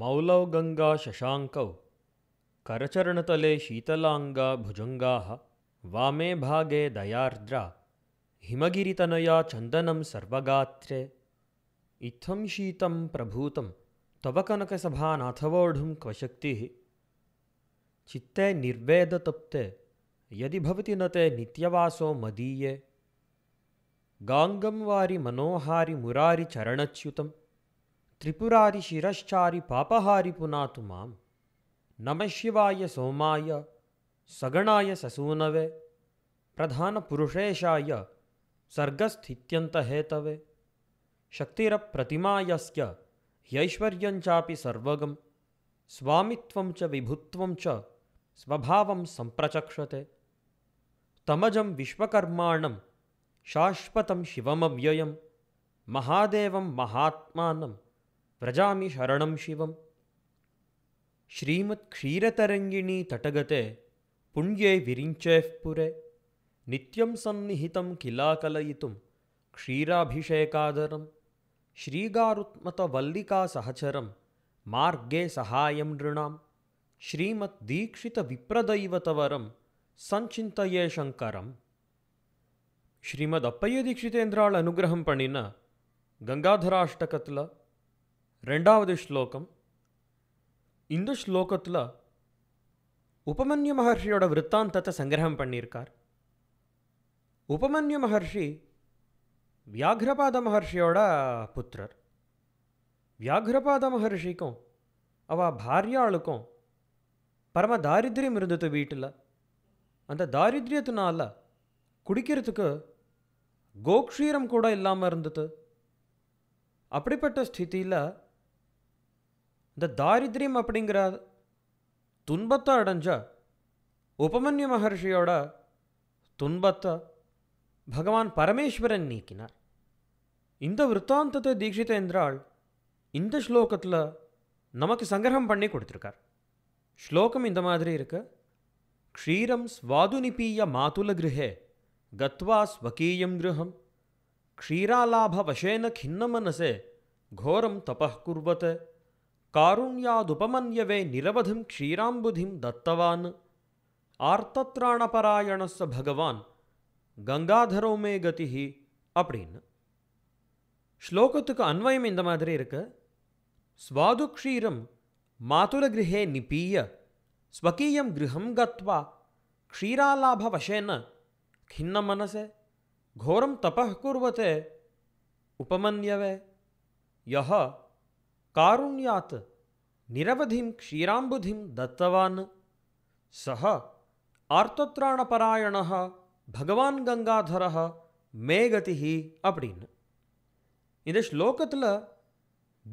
मौलौ गङ्गा शशाङ्कौ करचरणतले शीतलाङ्गा भुजङ्गाः वामे भागे दयार्द्रा हिमगिरितनया चन्दनं सर्वगात्रे इत्थं शीतं प्रभूतं तव कनकसभानाथवोढुं क्वशक्तिः चित्ते निर्वेदतप्ते यदि भवति न ते नित्यवासो मदीये गाङ्गं वारि चरणच्युतम् त्रिपुरारि शिरश्चारि पापहारि पुनातु शिवाय सोमाय सगणाय ससूनवे प्रधानपुरुषेशाय सर्गस्थित्यन्तहेतवे शक्तिर ह्यैश्वर्यञ्चापि सर्वगं स्वामित्वं च विभुत्वं च स्वभावं सम्प्रचक्षते तमजं विश्वकर्माणं शाश्वतं शिवमव्ययं महादेवं महात्मानं వ్రజామి శరణం శివం శ్రీమత్ క్షీరతరంగిణీ తటగతే పుణ్యే విరించే పురే నిత్యం సన్నిహితం కిలాకలయితుం క్షీరాభిషేకాదరం శ్రీగారుత్మత వల్లికా సహచరం మార్గే సహాయం నృణాం శ్రీమత్ దీక్షిత విప్రదైవతవరం సంచింతయే శంకరం శ్రీమద్ అప్పయ్య ದೀಕ್ಷಿತೇಂದ್ರಾಳ అనుగ్రహం పడిన ಗಂಗಾಧರಾಷ್ಟಕತ್ಲ ரெண்டாவது ஸ்லோகம் இந்த ஸ்லோகத்தில் உபமன்யு மகர்ஷியோட விற்த்தாந்தத்தை சங்கிரகம் பண்ணியிருக்கார் உபமன்யு மகர்ஷி வியாகிரபாத மகர்ஷியோட புத்திரர் வியாகிரபாத மகர்ஷிக்கும் அவ பாரியாளுக்கும் பரம தாரித்யம் இருந்தது வீட்டில் அந்த தாரித்யத்தினால குடிக்கிறதுக்கு கோக்ஷீரம் கூட இல்லாமல் இருந்தது அப்படிப்பட்ட ஸ்திதியில் இந்த தாரித்ரியம் அப்படிங்கிற துன்பத்தை அடைஞ்சா உபமன்யு மகர்ஷியோட துன்பத்தை பகவான் பரமேஸ்வரன் நீக்கினார் இந்த விற்த்தாந்தத்தை தீட்சிதேந்திராள் இந்த ஸ்லோகத்தில் நமக்கு சங்கிரகம் பண்ணி கொடுத்துருக்கார் ஸ்லோகம் இந்த மாதிரி இருக்கு க்ஷீரம் ஸ்வாதுனிபீய மாதுல கிருஹே கத்வா ஸ்வகீயம் கிருஹம் க்ஷீராலாப வசேன கிண்ணமனசே கோரம் தப कारुण्यादुपमन्यवे निरवधिं क्षीराम्बुधिं दत्तवान् आर्तत्राणपरायणस्य भगवान् गंगाधरो मे गतिः அப்படின்னு ஸ்லோகத்துக்கு அன்வயம் இந்த மாதிரி இருக்கு ஸ்வாதுக்ஷீரம் மாதுலகிரகே நிபீய ஸ்வகீயம் கிரகம் கத்வா க்ஷீராலாபவசேன खिन्न मनसे घोरम तपः कुर्वते उपमन्यवे यह कारुण्यात् निरवधिं क्षीराम्बुधिं दत्तवान् सः ஆர்த்தத்ராணபராயண பகவான் கங்காதர மேகதிஹி அப்படின்னு இந்த ஸ்லோகத்தில்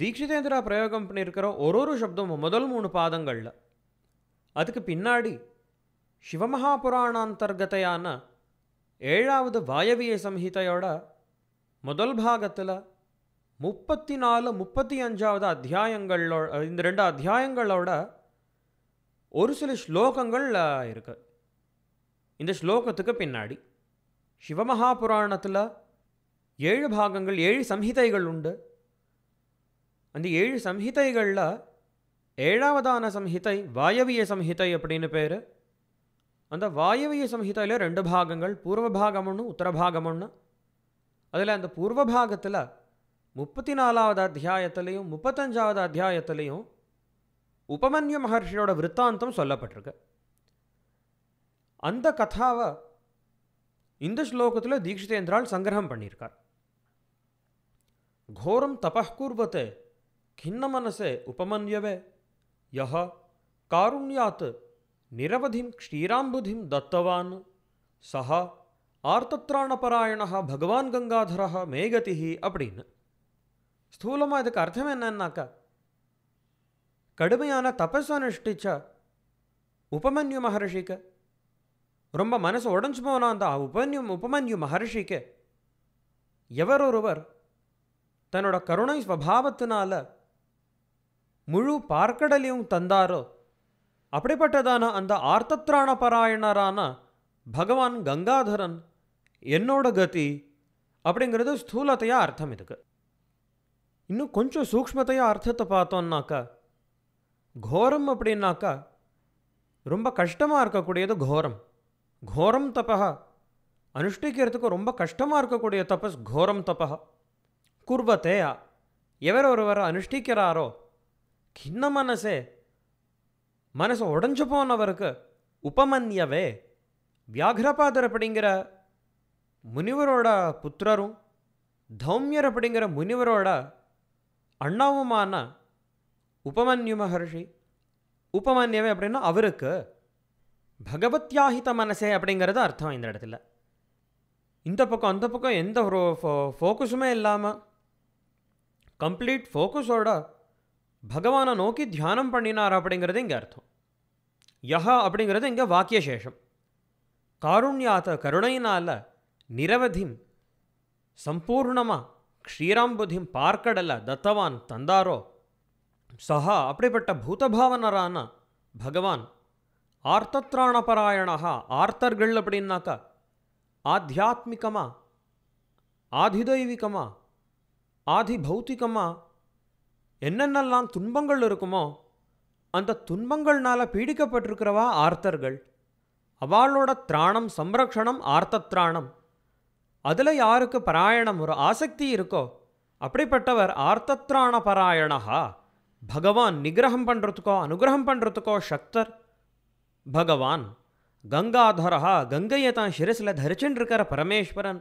தீட்சிதேந்திரா பிரயோகம் பண்ணியிருக்கிற ஒரு ஒரு சப்தமும் முதல் மூணு பாதங்களில் அதுக்கு பின்னாடி சிவமகாபுராணாந்தர்கதையான ஏழாவது வாயவிய சம்ஹிதையோட முதல் பாகத்தில் முப்பத்தி நாலு முப்பத்தி அஞ்சாவது அத்தியாயங்களோ இந்த ரெண்டு அத்தியாயங்களோட ஒரு சில ஸ்லோகங்கள் இருக்கு இந்த ஸ்லோகத்துக்கு பின்னாடி சிவமகாபுராணத்தில் புராணத்தில் ஏழு பாகங்கள் ஏழு சம்ஹிதைகள் உண்டு அந்த ஏழு சம்ஹிதைகளில் ஏழாவதான சம்ஹிதை வாயவிய சம்ஹிதை அப்படின்னு பேர் அந்த வாயவிய சம்ஹிதையில் ரெண்டு பாகங்கள் பூர்வ பாகம் ஒன்று உத்தரபாகம் ஒன்று அதில் அந்த பூர்வ பாகத்தில் முப்பத்தி நாலாவது அத்தியாயத்திலையும் முப்பத்தஞ்சாவது அத்தியாயத்திலையும் உபமன்யு மகர்ஷியோட விற்த்தாந்தம் சொல்லப்பட்டிருக்கு அந்த கதாவை இந்த ஸ்லோகத்தில் தீக்ஷிதேந்திரால் சங்கிரகம் பண்ணியிருக்கார் தபூர்வத்தை கிண்ண மனசே உபமன்யவே யஹ కారుణ్యాత్ నిరవధిం క్షీరాంబుధిం தத்தவான் సహ ஆர்த்தத்ராணபராயணா பகவான் கங்காதர மேகதிஹி அப்படின்னு ஸ்தூலமாக இதுக்கு அர்த்தம் என்னன்னாக்கா கடுமையான தபஸ் அனுஷ்டிச்சா உபமன்யு மகர்ஷிக்கு ரொம்ப மனசு உடஞ்சு போனால் அந்த உபன்யு உபமன்யு மகர்ஷிக்கு எவர் ஒருவர் தன்னோட கருணை ஸ்வபாவத்தினால முழு பார்க்கடலையும் தந்தாரோ அப்படிப்பட்டதான அந்த ஆர்த்தத்ராண பராயணரான பகவான் கங்காதரன் என்னோட கதி அப்படிங்கிறது ஸ்தூலத்தையாக அர்த்தம் இதுக்கு இன்னும் கொஞ்சம் சூக்ஷ்மத்தையா அர்த்தத்தை பார்த்தோம்னாக்கா ಘೋರಂ அப்படின்னாக்கா ரொம்ப கஷ்டமாக இருக்கக்கூடியது ಘೋರಂ ಘೋರಂ தபஹ அனுஷ்டிக்கிறதுக்கு ரொம்ப கஷ்டமாக இருக்கக்கூடிய தபஸ் ಘೋರಂ தபஹ குர்வத்தையா எவர் ஒருவர் அனுஷ்டிக்கிறாரோ கின்ன மனசே மனசு உடஞ்சு போனவருக்கு உபமன்யவே வியாகிரபாதர் அப்படிங்கிற முனிவரோட புத்திரரும் தௌமியர் அப்படிங்கிற முனிவரோட அண்ணாவுமான உபமன்யு மகர்ஷி உபமன்யவே அப்படின்னா அவருக்கு பகவத்யாஹித மனசே அப்படிங்கிறது அர்த்தம் இந்த இடத்துல இந்த பக்கம் அந்த பக்கம் எந்த ஒரு ஃபோக்கஸுமே இல்லாமல் கம்ப்ளீட் ஃபோக்கஸோட பகவானை நோக்கி தியானம் பண்ணினார் அப்படிங்கிறது இங்கே அர்த்தம் யஹா அப்படிங்கிறது இங்கே வாக்கியசேஷம் காருண்யாத்த கருணையினால் நிரவதிம் சம்பூர்ணமாக ಕ್ಷೀರಾಂಬುಧಿಂ பார்க்கடல தத்தவான் தந்தாரோ சா அப்படிப்பட்ட பூதபாவனரான பகவான் ஆர்த்தத்ராணபராயணா ஆர்த்தர்கள் அப்படின்னாக்கா ஆத்தியாத்மிகமா ஆதிதைவிகமா ஆதி பௌத்திகமாக என்னென்னலாம் துன்பங்கள் இருக்குமோ அந்த துன்பங்கள்னால பீடிக்கப்பட்டிருக்கிறவா ஆர்த்தர்கள் அவளோட திராணம் சம்ரக்ஷணம் ஆர்த்தத்ராணம் அதில் யாருக்கு பராயணம் ஒரு ஆசக்தி இருக்கோ அப்படிப்பட்டவர் ஆர்த்தத்ராண பராயணா பகவான் நிகிரகம் பண்ணுறதுக்கோ அனுகிரகம் பண்ணுறதுக்கோ சக்தர் பகவான் கங்காதரஹா கங்கையை தான் சிரசில் தரிச்சுட்டு இருக்கிற பரமேஸ்வரன்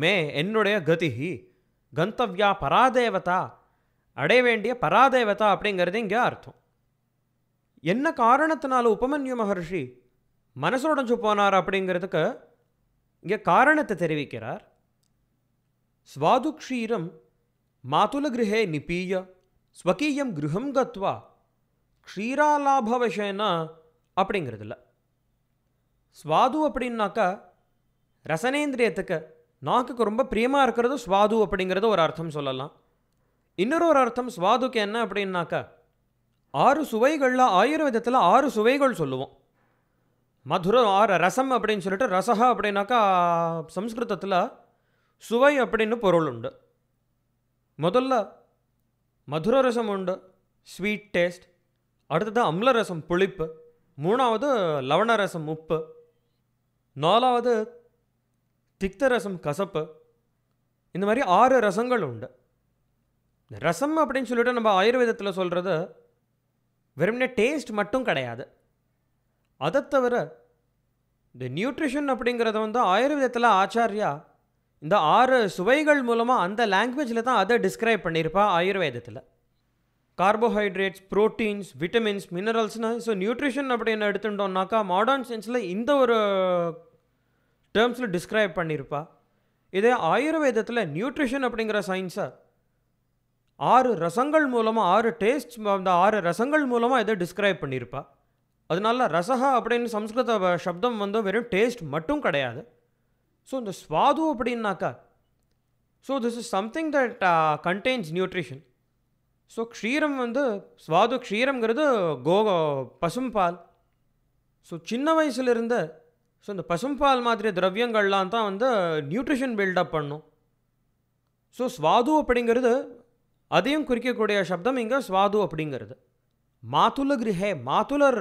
மே என்னுடைய கதிஹி கந்தவ்யா பராதேவதா அடைய வேண்டிய பராதேவதா அப்படிங்கிறது இங்கே அர்த்தம் என்ன காரணத்தினால உபமன்யு மகர்ஷி உடஞ்சு போனார் அப்படிங்கிறதுக்கு இங்கே காரணத்தை தெரிவிக்கிறார் க்ஷீரம் மாதுல கிரகே நிபீய ஸ்வகீயம் கிருஹம் கத்வா க்ஷீராலாபவசேனா இல்லை ஸ்வாது அப்படின்னாக்கா ரசனேந்திரியத்துக்கு நாக்குக்கு ரொம்ப பிரியமாக இருக்கிறது ஸ்வாது அப்படிங்கிறது ஒரு அர்த்தம் சொல்லலாம் இன்னொரு ஒரு அர்த்தம் ஸ்வாதுக்கு என்ன அப்படின்னாக்கா ஆறு சுவைகளில் ஆயுர்வேதத்தில் ஆறு சுவைகள் சொல்லுவோம் மதுரம் ஆர் ரசம் அப்படின்னு சொல்லிட்டு ரசகா அப்படின்னாக்கா சம்ஸ்கிருதத்தில் சுவை அப்படின்னு பொருள் உண்டு முதல்ல மதுர ரசம் உண்டு ஸ்வீட் டேஸ்ட் அடுத்தது அம்ல ரசம் புளிப்பு மூணாவது லவண ரசம் உப்பு நாலாவது திக்த ரசம் கசப்பு இந்த மாதிரி ஆறு ரசங்கள் உண்டு ரசம் அப்படின்னு சொல்லிட்டு நம்ம ஆயுர்வேதத்தில் சொல்கிறது வெறுமனே டேஸ்ட் மட்டும் கிடையாது அதை தவிர இந்த நியூட்ரிஷன் அப்படிங்கிறத வந்து ஆயுர்வேதத்தில் ஆச்சாரியா இந்த ஆறு சுவைகள் மூலமாக அந்த லாங்குவேஜில் தான் அதை டிஸ்கிரைப் பண்ணியிருப்பா ஆயுர்வேதத்தில் கார்போஹைட்ரேட்ஸ் ப்ரோட்டீன்ஸ் விட்டமின்ஸ் மினரல்ஸ்னு ஸோ நியூட்ரிஷன் அப்படின்னு எடுத்துட்டோம்னாக்கா மாடர்ன் சயின்ஸில் இந்த ஒரு டேர்ம்ஸில் டிஸ்கிரைப் பண்ணியிருப்பா இதே ஆயுர்வேதத்தில் நியூட்ரிஷன் அப்படிங்கிற சயின்ஸை ஆறு ரசங்கள் மூலமாக ஆறு டேஸ்ட் அந்த ஆறு ரசங்கள் மூலமாக இதை டிஸ்கிரைப் பண்ணியிருப்பாள் அதனால ரசகா அப்படின்னு சம்ஸ்கிருத சப்தம் வந்து வெறும் டேஸ்ட் மட்டும் கிடையாது ஸோ இந்த ஸ்வாது அப்படின்னாக்கா so this is something that contains nutrition so க்ஷீரம் வந்து ஸ்வாது க்ஷீரம்ங்கிறது கோ பசும்பால் ஸோ சின்ன வயசுலேருந்து ஸோ இந்த பசும்பால் மாதிரி திரவியங்கள்லாம் தான் வந்து நியூட்ரிஷன் பில்டப் பண்ணும் ஸோ ஸ்வாது அப்படிங்கிறது அதையும் குறிக்கக்கூடிய சப்தம் இங்கே ஸ்வாது அப்படிங்கிறது மாதுல கிரஹே மாத்துலர்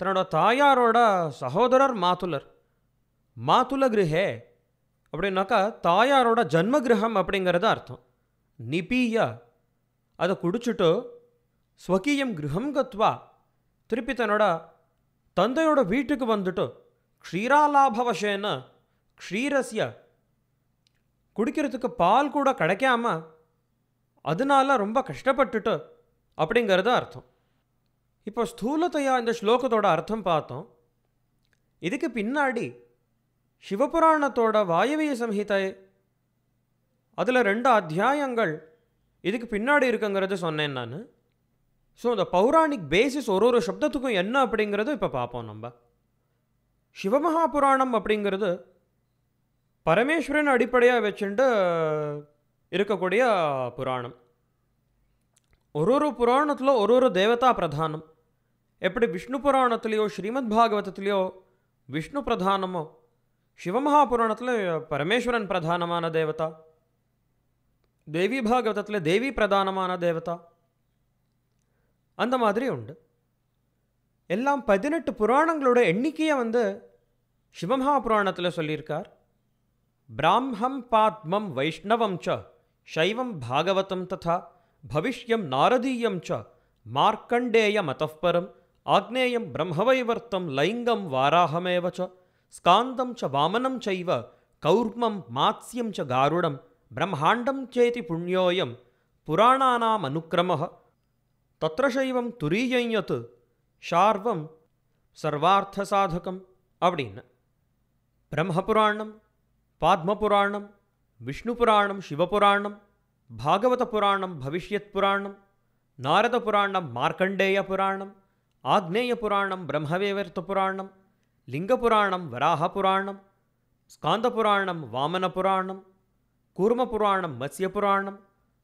தன்னோட தாயாரோட சகோதரர் மாத்துலர் மாத்துல கிரகே அப்படின்னாக்கா தாயாரோட ஜன்ம கிரகம் அப்படிங்கிறது அர்த்தம் நிபியா அதை குடிச்சிட்டு ஸ்வகீயம் கிரகம் கத்வா திருப்பி தன்னோட தந்தையோட வீட்டுக்கு வந்துட்டு க்ஷீராலாபவசேன க்ஷீரஸ்ய குடிக்கிறதுக்கு பால் கூட கிடைக்காம அதனால ரொம்ப கஷ்டப்பட்டுட்டு அப்படிங்கிறது அர்த்தம் இப்போ ஸ்தூலத்தையா இந்த ஸ்லோகத்தோட அர்த்தம் பார்த்தோம் இதுக்கு பின்னாடி சிவபுராணத்தோட வாயவிய சம்ஹிதை அதில் ரெண்டு அத்தியாயங்கள் இதுக்கு பின்னாடி இருக்குங்கிறத சொன்னேன் நான் ஸோ இந்த பௌராணிக் பேசிஸ் ஒரு ஒரு சப்தத்துக்கும் என்ன அப்படிங்கிறது இப்போ பார்ப்போம் நம்ம சிவமகாபுராணம் புராணம் அப்படிங்கிறது பரமேஸ்வரன் அடிப்படையாக வச்சுட்டு இருக்கக்கூடிய புராணம் ஒரு ஒரு புராணத்தில் ஒரு ஒரு தேவதா பிரதானம் ಎಪ್ಪಡಿ ವಿಷ್ಣು ಪುರಾಣತಿಲೆಯೋ ಶ್ರೀಮದ್ ಭಾಗವತತಿಲೆಯೋ ವಿಷ್ಣು ಪ್ರಧಾನಮೋ ಶಿವಮಹಾಪುರಾಣದಲ್ಲಿ ಪರಮೇಶ್ವರನ್ ಪ್ರಧಾನಮಾನ ದೇವತಾ தேவி பாகவதத்தில் தேவி பிரதானமான தேவதா அந்த மாதிரி உண்டு எல்லாம் பதினெட்டு புராணங்களோட எண்ணிக்கையை வந்து சிவமகா புராணத்தில் சொல்லியிருக்கார் பிராமம் பாத்மம் வைஷ்ணவம் ச சைவம் பாகவதம் ததா பவிஷ்யம் நாரதீயம் ச மார்க்கண்டேய மதப்பரம் आग्नेयं ब्रह्मवैवर्तं लैङ्गं वाराहमेव च स्कान्दं च वामनं चैव कौर्मं मात्स्यं च गारुडं ब्रह्माण्डं चेति पुण्योऽयं पुराणानामनुक्रमः अनुक्रमः तत्र शैवं यत् शार्वं सर्वार्थसाधकम् अवडीन् ब्रह्मपुराणं पद्मपुराणं विष्णुपुराणं शिवपुराणं भागवतपुराणं भविष्यत्पुराणं नारदपुराणं मार्कण्डेयपुराणं ஆக்னேய புராணம் பிரம்மவேவர்த்த புராணம் லிங்க புராணம் வராக புராணம் ஸ்காந்த புராணம் வாமன புராணம் கூர்ம புராணம் மத்ய புராணம்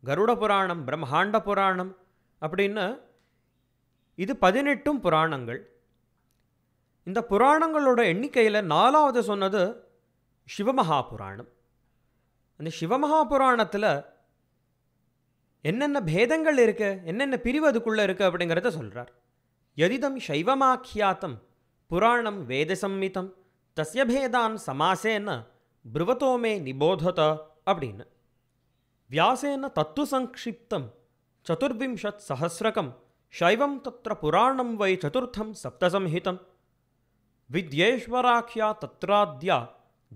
கருட புராணம் பிரம்மாண்ட புராணம் அப்படின்னு இது பதினெட்டும் புராணங்கள் இந்த புராணங்களோட எண்ணிக்கையில் நாலாவது சொன்னது சிவமகா புராணம் அந்த சிவமகா புராணத்தில் என்னென்ன பேதங்கள் இருக்குது என்னென்ன பிரிவு அதுக்குள்ளே இருக்குது அப்படிங்கிறத சொல்கிறார் यदिदं शैवमाख्यातं पुराणं वेदसंहितं तस्य भेदान् समासेन ब्रुवतो मे निबोधत அப்படின்னு வியாசேன தத்து சங்கிப்தம் சதுர்விம்சத் சஹசிரகம் शैवं तत्र पुराणं वै चतुर्थं सप्तसंहितं विद्येश्वराख्या तत्राद्या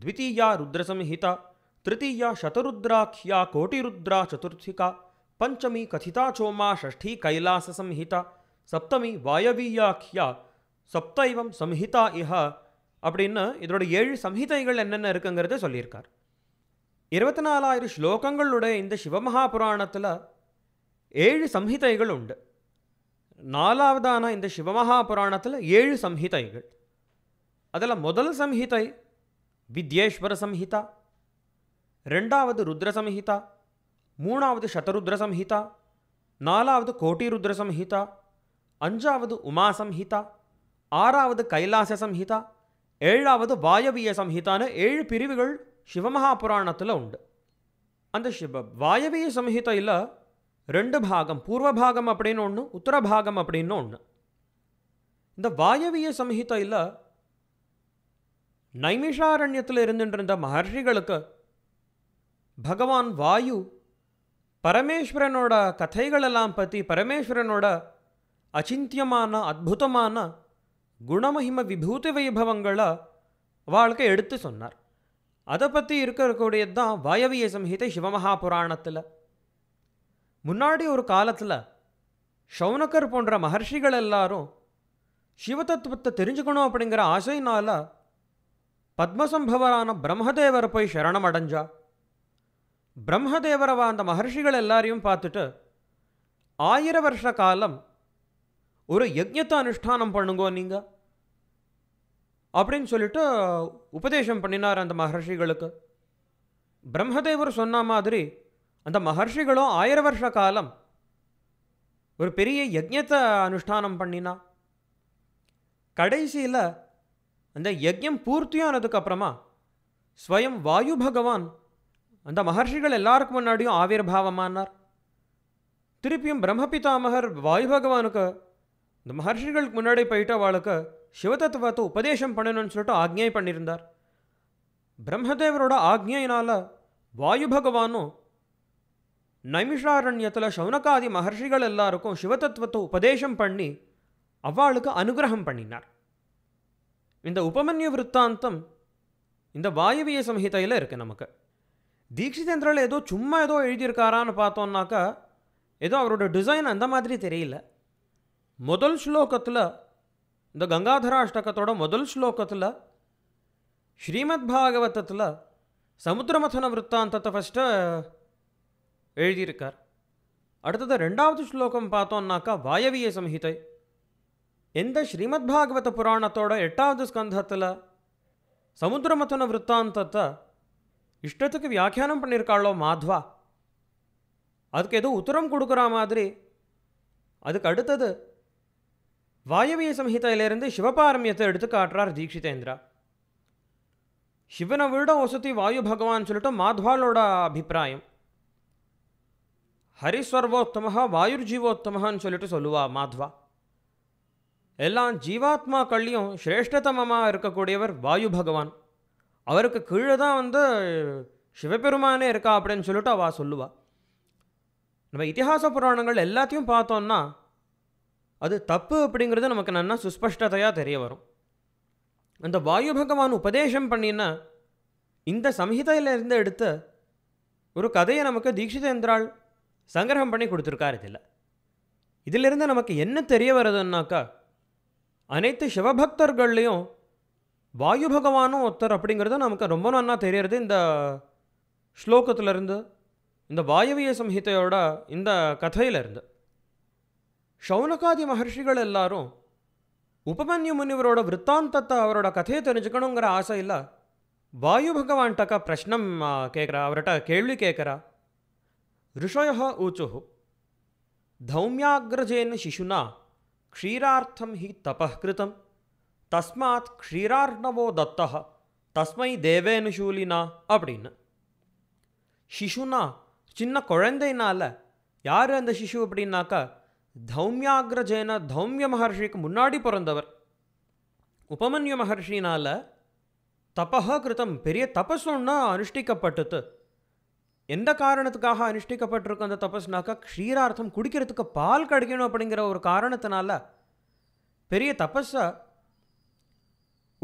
द्वितीया रुद्रसंहिता तृतीया शतरुद्राख्या कोटिरुद्रा चतुर्थिका पंचमी कथिताचोमा चोमा षष्ठी कैलाससंहिता சப்தமி வாயவியாக்கியா சப்தைவம் சம்ஹிதா இஹ அப்படின்னு இதோட ஏழு சம்ஹிதைகள் என்னென்ன இருக்குங்கிறத சொல்லியிருக்கார் இருபத்தி நாலாயிரம் ஸ்லோகங்களுடைய இந்த சிவமகாபுராணத்தில் ஏழு சம்ஹிதைகள் உண்டு நாலாவதான இந்த சிவமகாபுராணத்தில் புராணத்தில் ஏழு சம்ஹிதைகள் அதில் முதல் சம்ஹிதை வித்யேஸ்வர சம்ஹிதா ரெண்டாவது ருத்ர சம்ஹிதா மூணாவது சதருத்ர சம்ஹிதா நாலாவது கோட்டி ருத்ர சம்ஹிதா அஞ்சாவது உமா சம்ஹிதா ஆறாவது கைலாச சம்ஹிதா ஏழாவது வாயவிய சம்ஹிதான்னு ஏழு பிரிவுகள் சிவமகா புராணத்தில் உண்டு அந்த சிவ வாயவிய சம்ஹிதையில் ரெண்டு பாகம் பூர்வபாகம் அப்படின்னு ஒன்று உத்தரபாகம் அப்படின்னு ஒன்று இந்த வாயவிய சம்ஹிதையில் நைமிஷாரண்யத்தில் இருந்துட்டு மகர்ஷிகளுக்கு பகவான் வாயு பரமேஸ்வரனோட கதைகளெல்லாம் பற்றி பரமேஸ்வரனோட அச்சித்தியமான அற்புதமான குணமஹிம விபூதி வைபவங்களை வாழ்க்கை எடுத்து சொன்னார் அதை பற்றி இருக்கக்கூடியது தான் வாயவிய சம்ஹிதை சிவமகா புராணத்தில் முன்னாடி ஒரு காலத்தில் ஷவுனக்கர் போன்ற மகர்ஷிகள் எல்லாரும் சிவதத்துவத்தை தெரிஞ்சுக்கணும் அப்படிங்கிற ஆசையினால் பத்மசம்பவரான பிரம்மதேவரை போய் சரணம் அடைஞ்சா பிரம்மதேவரவா அந்த மகர்ஷிகள் எல்லாரையும் பார்த்துட்டு ஆயிர வருஷ காலம் ஒரு யஜ்யத்தை அனுஷ்டானம் பண்ணுங்கோ நீங்கள் அப்படின்னு சொல்லிட்டு உபதேசம் பண்ணினார் அந்த மகர்ஷிகளுக்கு பிரம்மதேவர் சொன்ன மாதிரி அந்த மகர்ஷிகளும் ஆயிர வருஷ காலம் ஒரு பெரிய யஜ்யத்தை அனுஷ்டானம் பண்ணினா கடைசியில் அந்த யஜ்யம் பூர்த்தியானதுக்கப்புறமா ஸ்வயம் வாயு பகவான் அந்த மகர்ஷிகள் எல்லாருக்கும் முன்னாடியும் ஆவிர்பாவமானார் திருப்பியும் பிரம்மபிதாமகர் வாயு பகவானுக்கு இந்த மகர்ஷிகளுக்கு முன்னாடி போயிட்டு அவளுக்கு சிவதத்துவத்தை உபதேசம் பண்ணணும்னு சொல்லிட்டு ஆக்ஞை பண்ணியிருந்தார் பிரம்மதேவரோட ஆக்ஞையினால் வாயு பகவானும் நைமிஷாரண்யத்தில் சௌனகாதி மகர்ஷிகள் எல்லாருக்கும் சிவதத்துவத்தை உபதேசம் பண்ணி அவ்வாளுக்கு அனுகிரகம் பண்ணினார் இந்த உபமன்யு விற்த்தாந்தம் இந்த வாயுவிய சம்ஹிதையில் இருக்குது நமக்கு தீட்சிதேந்திரில் ஏதோ சும்மா ஏதோ எழுதியிருக்காரான்னு பார்த்தோன்னாக்கா ஏதோ அவரோட டிசைன் அந்த மாதிரி தெரியல முதல் ஸ்லோகத்தில் இந்த கங்காதராஷ்டகத்தோட முதல் ஸ்லோகத்தில் ஸ்ரீமத் பாகவதத்தில் சமுத்திரமதன விற்த்தாந்தத்தை ஃபஸ்ட்டு எழுதியிருக்கார் அடுத்தது ரெண்டாவது ஸ்லோகம் பார்த்தோம்னாக்கா வாயவிய சம்ஹிதை எந்த ஸ்ரீமத் பாகவத புராணத்தோட எட்டாவது ஸ்கந்தத்தில் சமுத்திரமதன விற்த்தாந்தத்தை இஷ்டத்துக்கு வியாக்கியானம் பண்ணியிருக்காளோ மாத்வா அதுக்கு ஏதோ உத்தரம் கொடுக்குற மாதிரி அதுக்கு அடுத்தது வாயவிய சம்ஹிதையிலிருந்து சிவபாரம்யத்தை எடுத்து காட்டுறார் தீக்ஷிதேந்திரா சிவனை விட ஒசதி வாயு பகவான் சொல்லிட்டு மாத்வாலோட அபிப்பிராயம் ஹரிஸ்வர்வோத்தமஹா வாயுர் ஜீவோத்தமஹான்னு சொல்லிட்டு சொல்லுவா மாத்வா எல்லாம் ஜீவாத்மா கள்ளியும் சிரேஷ்டதமமாக இருக்கக்கூடியவர் வாயு பகவான் அவருக்கு கீழே தான் வந்து சிவபெருமானே இருக்கா அப்படின்னு சொல்லிட்டு அவள் சொல்லுவாள் நம்ம இத்திஹாச புராணங்கள் எல்லாத்தையும் பார்த்தோன்னா அது தப்பு அப்படிங்கிறது நமக்கு நல்லா சுஸ்பஷ்டதையாக தெரிய வரும் அந்த வாயு பகவான் உபதேசம் பண்ணினா இந்த சம்ஹிதையிலிருந்து எடுத்த ஒரு கதையை நமக்கு தீட்சிதேந்திரால் சங்கிரகம் பண்ணி கொடுத்துருக்காரு இதில் இதிலிருந்து நமக்கு என்ன தெரிய வருதுன்னாக்கா அனைத்து சிவபக்தர்கள்லேயும் வாயு பகவானும் ஒருத்தர் அப்படிங்கிறது நமக்கு ரொம்ப நன்னா தெரியறது இந்த ஸ்லோகத்திலேருந்து இந்த வாயவிய சம்ஹிதையோட இந்த கதையிலேருந்து ಶೌನಕಾದಿ ಮಹರ್ಷಿಗಳೆಲ್ಲರೂ ಉಪಮನ್ಯು ಮುನಿವರೋಡ ವೃತ್ತಾಂತತ್ತ ಅವರೋಡ ಕಥೆ தெரிஞ்சுக்கணுங்கிற ಆಸೆ ಇಲ್ಲ ವಾಯು ತಕ ಪ್ರಶ್ನಂ ಕೇಕರ ಅವರಟ ಕೇಳ್ವಿ ಕೇಕರ ಋಷಯ ಊಚು ಧೌಮ್ಯಾಗ್ರಜೇನ ಶಿಶುನ ಕ್ಷೀರಾರ್ಥಂ ಹಿ ತಪಃಕೃತ ತಸ್ಮಾತ್ ಕ್ಷೀರಾರ್ಣವೋ ದತ್ತಃ ತಸ್ಮೈ ದೇವೇನು ಶೂಲಿನಾ அப்படின்னு ಶಿಶುನ ಚಿನ್ನ குழந்தைனால ಯಾರು ಶಿಶು ಶಿಶು ಅಪಡಿನ್ನಾಕ தௌம்யாகிரஜேன தௌம்ய மகர்ஷிக்கு முன்னாடி பிறந்தவர் உபமன்யு மகர்ஷினால் தபக கிருத்தம் பெரிய தபஸ் ஒன்றா அனுஷ்டிக்கப்பட்டது எந்த காரணத்துக்காக அனுஷ்டிக்கப்பட்டிருக்கு அந்த தபஸ்னாக்கா க்ஷீரார்த்தம் குடிக்கிறதுக்கு பால் கிடைக்கணும் அப்படிங்கிற ஒரு காரணத்தினால பெரிய தபஸை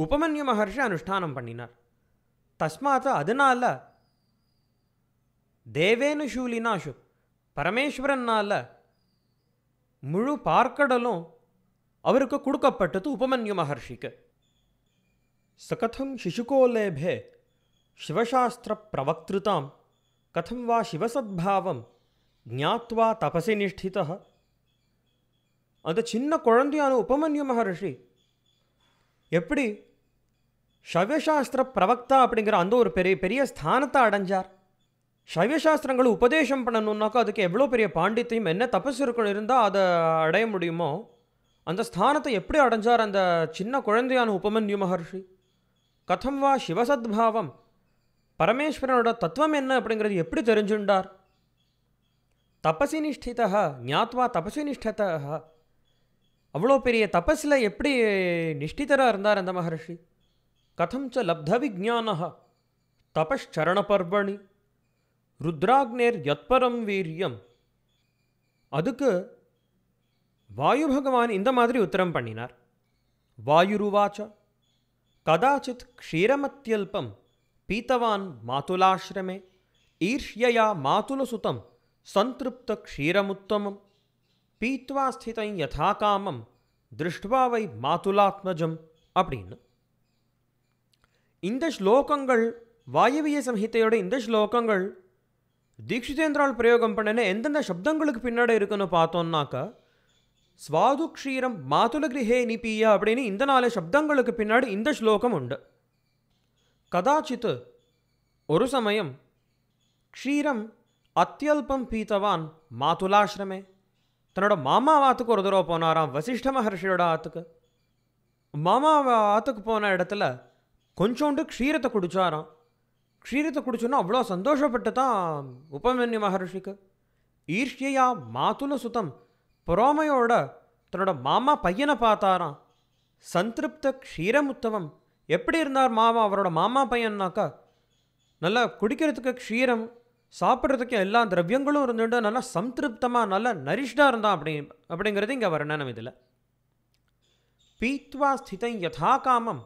உபமன்யு மகர்ஷி அனுஷ்டானம் பண்ணினார் தஸ்மாத் அதனால் தேவேனு சூலினாஷு பரமேஸ்வரன்னால் మురు పార్కడలౌ అవరుక కుడుక పటతు ఉపమన్య మహర్షికి సకథం శిశుకోలేభే శివశాస్త్ర ప్రవక్తృతాం కథంవా శివ సద్భావం జ్ఞాత్వా తపసి నిష్ఠితః అద చిన్న కొండ్యాను ఉపమన్య మహర్షి ఎప్పి శవ్య శాస్త్ర ప్రవక్త అడింగర అందోరు పెరియ స్థానత అడంచార్ சைவ உபதேசம் பண்ணணுன்னாக்கா அதுக்கு எவ்வளோ பெரிய பாண்டித்தியம் என்ன தபஸ் இருந்தால் அதை அடைய முடியுமோ அந்த ஸ்தானத்தை எப்படி அடைஞ்சார் அந்த சின்ன குழந்தையான உபமன்யு மகர்ஷி கதம் வா சிவசத்பாவம் பரமேஸ்வரனோட தத்துவம் என்ன அப்படிங்கிறது எப்படி தெரிஞ்சுண்டார் தபசி நிஷ்டிதா ஞாத்வா தபசி நிஷ்டதா அவ்வளோ பெரிய தபஸில் எப்படி நிஷ்டிதராக இருந்தார் அந்த மகர்ஷி கதம் ச லப்த விஜானா பர்வணி ருத்ராக்னேர் யத்பரம் வீரியம் அதுக்கு வாயு பகவான் இந்த மாதிரி உத்தரம் பண்ணினார் வாயுருவாச்ச கதாச்சித் க்ஷீரமத்தியல்பம் பீத்தவான் மாதுலாசிரமே ஈர்ஷ்யயா மாதுலசுதம் சந்திருப்த க்ஷீரமுத்தமம் பீத்வா ஸ்திதை யதா காமம் திருஷ்டுவாவை மாதுலாத்மஜம் அப்படின்னு இந்த ஸ்லோகங்கள் வாயுவிய சம்ஹிதையோட இந்த ஸ்லோகங்கள் தீக்ஷிதேந்திரால் பிரயோகம் பண்ணனே எந்தெந்த சப்தங்களுக்கு பின்னாடி இருக்குன்னு பார்த்தோம்னாக்கா ஸ்வாது க்ஷீரம் மாதுல கிரகே நிபியா அப்படின்னு இந்த நாலு சப்தங்களுக்கு பின்னாடி இந்த ஸ்லோகம் உண்டு கதாச்சித் ஒரு சமயம் க்ஷீரம் அத்தியல்பம் பீத்தவான் மாதுலாசிரமே தன்னோட வாத்துக்கு ஒரு தடவை போனாராம் வசிஷ்ட மகர்ஷியோட ஆத்துக்கு மாமா ஆத்துக்கு போன இடத்துல கொஞ்சோண்டு க்ஷீரத்தை குடிச்சாராம் க்ஷீரத்தை குடிச்சோன்னா அவ்வளோ சந்தோஷப்பட்டு தான் உபமன்யு மகர்ஷிக்கு ஈர்ஷியா மாதுல சுத்தம் பொறாமையோட தன்னோட மாமா பையனை பார்த்தாராம் சந்திருப்த க்ஷீரமுத்தவம் எப்படி இருந்தார் மாமா அவரோட மாமா பையன்னாக்கா நல்லா குடிக்கிறதுக்கு க்ஷீரம் சாப்பிட்றதுக்கு எல்லா திரவியங்களும் இருந்துட்டு நல்லா சந்திருப்தமாக நல்லா நரிஷ்டாக இருந்தான் அப்படி அப்படிங்கிறது இங்கே வர்ணனம் இதில் பீத்வா ஸ்திதம் யதா காமம்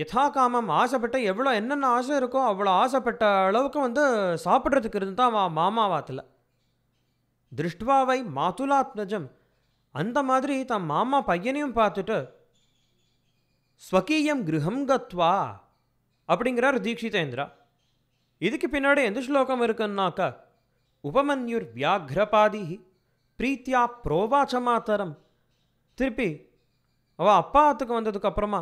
யதா காமம் ஆசைப்பட்ட எவ்வளோ என்னென்ன ஆசை இருக்கோ அவ்வளோ ஆசைப்பட்ட அளவுக்கு வந்து சாப்பிட்றதுக்கு இருந்து தான் வா மாமாவாத்தில் திருஷ்டுவாவை மாதுலாத்மஜம் அந்த மாதிரி தன் மாமா பையனையும் பார்த்துட்டு ஸ்வகீயம் கிரகம் கத்வா அப்படிங்கிறார் தீக்ஷிதேந்திரா இதுக்கு பின்னாடி எந்த ஸ்லோகம் இருக்குன்னாக்கா உபமன்யுர் வியாகிரபாதி பிரீத்தியா புரோவாச்சமாத்தரம் திருப்பி அவள் அப்பாத்துக்கு வந்ததுக்கப்புறமா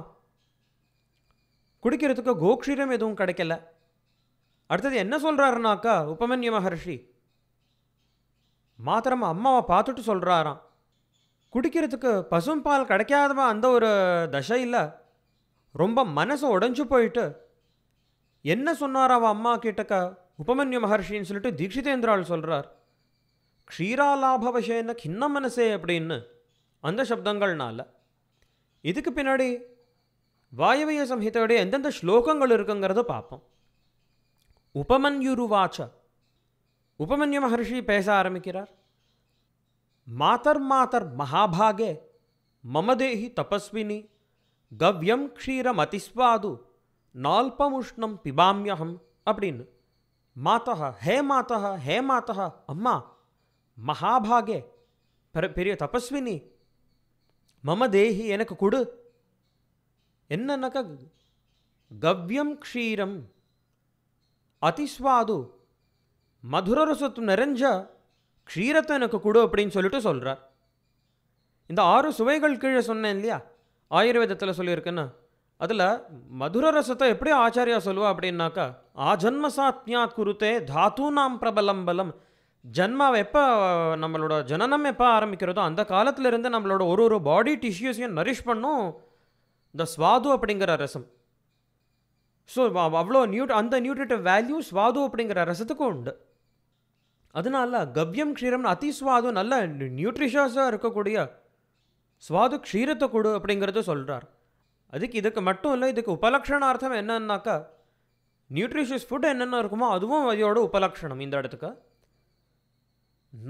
குடிக்கிறதுக்கு கோக்ஷீரம் எதுவும் கிடைக்கல அடுத்தது என்ன சொல்கிறாருனாக்கா உபமன்ய மகர்ஷி மாத்திரம் அம்மாவை பார்த்துட்டு சொல்கிறாராம் குடிக்கிறதுக்கு பசும்பால் கிடைக்காதவன் அந்த ஒரு தசையில் ரொம்ப மனசு உடஞ்சு போயிட்டு என்ன சொன்னார் அவள் அம்மா கிட்டக்க உபமன்யு மகர்ஷின்னு சொல்லிட்டு தீட்சிதேந்திரால் சொல்கிறார் க்ஷீராலாபவசேன்னு கிண்ண மனசே அப்படின்னு அந்த சப்தங்கள்னால இதுக்கு பின்னாடி வாயவய சம்ஹிதையுடைய எந்தெந்த ஸ்லோகங்கள் இருக்குங்கிறத பார்ப்போம் உபமன்யுருவாச்ச உபமன்யு மகர்ஷி பேச ஆரம்பிக்கிறார் மாதர் மாதர் மகாபாகே மமதேஹி தபஸ்வினி கவ்யம் க்ஷீரம் அதிஸ்வாது நால்பமுஷ்ணம் பிபாமியகம் அப்படின்னு மாதா ஹே மாதா ஹே மாதா அம்மா மகாபாகே பெரிய தபஸ்வினி மம தேஹி எனக்கு கொடு என்னன்னாக்கா கவ்யம் க்ஷீரம் அதிஸ்வாது மதுரரசத்து நிறைஞ்ச க்ஷீரத்தை எனக்கு கொடு அப்படின்னு சொல்லிட்டு சொல்கிறார் இந்த ஆறு சுவைகள் கீழே சொன்னேன் இல்லையா ஆயுர்வேதத்தில் சொல்லியிருக்கேன்னா அதில் மதுரரசத்தை எப்படி ஆச்சாரியா சொல்லுவா அப்படின்னாக்கா ஆஜன்ம சாத்யாத் குருத்தே தாத்து நாம் பிரபலம் பலம் ஜன்மாவை எப்போ நம்மளோட ஜனனம் எப்போ ஆரம்பிக்கிறதோ அந்த காலத்துலேருந்து நம்மளோட ஒரு ஒரு பாடி டிஷ்யூஸையும் நரிஷ் பண்ணும் இந்த சுவாது அப்படிங்கிற ரசம் ஸோ அவ்வளோ நியூ அந்த நியூட்ரிட்டிவ் வேல்யூ சுவாது அப்படிங்கிற ரசத்துக்கும் உண்டு அதனால கவ்யம் க்ஷீரம் அதி சுவாது நல்ல நியூட்ரிஷஸாக இருக்கக்கூடிய சுவாது க்ஷீரத்தை கொடு அப்படிங்கிறது சொல்கிறார் அதுக்கு இதுக்கு மட்டும் இல்லை இதுக்கு உபலக்ஷணார்த்தம் என்னன்னாக்கா நியூட்ரிஷியஸ் ஃபுட் என்னென்ன இருக்குமோ அதுவும் அதோட உபலக்ஷணம் இந்த இடத்துக்கு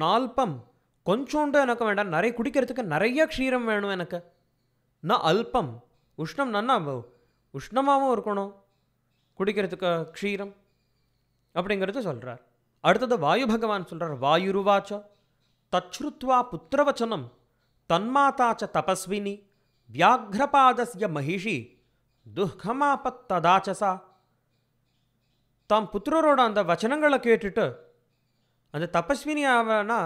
நால்பம் கொஞ்சோண்டு எனக்கு வேண்டாம் நிறைய குடிக்கிறதுக்கு நிறைய க்ஷீரம் வேணும் எனக்கு நான் அல்பம் உஷ்ணம் நன்னா உஷ்ணமாகவும் இருக்கணும் குடிக்கிறதுக்கு க்ஷீரம் அப்படிங்கிறது சொல்கிறார் அடுத்தது வாயு பகவான் சொல்கிறார் வாயுருவாச்ச தச்ருத்வா புத்திரவச்சனம் தன்மாதாச்ச தபஸ்வினி வியாக்ரபாதஸ்ய மகிஷி துக்கமாபத்ததாச்சசா தாம் புத்திரரோட அந்த வச்சனங்களை கேட்டுட்டு அந்த தபஸ்வினி ஆவனா